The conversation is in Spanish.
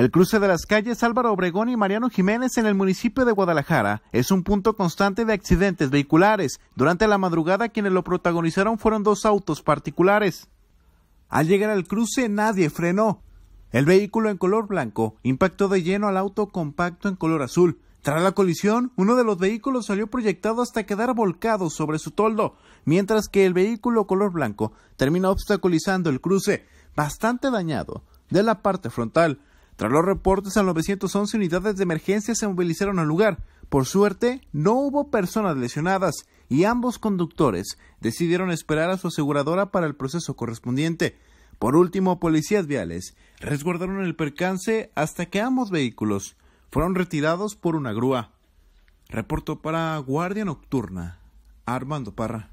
El cruce de las calles Álvaro Obregón y Mariano Jiménez en el municipio de Guadalajara es un punto constante de accidentes vehiculares. Durante la madrugada quienes lo protagonizaron fueron dos autos particulares. Al llegar al cruce nadie frenó. El vehículo en color blanco impactó de lleno al auto compacto en color azul. Tras la colisión, uno de los vehículos salió proyectado hasta quedar volcado sobre su toldo, mientras que el vehículo color blanco terminó obstaculizando el cruce, bastante dañado, de la parte frontal. Tras los reportes al 911, unidades de emergencia se movilizaron al lugar. Por suerte, no hubo personas lesionadas y ambos conductores decidieron esperar a su aseguradora para el proceso correspondiente. Por último, policías viales resguardaron el percance hasta que ambos vehículos fueron retirados por una grúa. Reporto para Guardia Nocturna Armando Parra.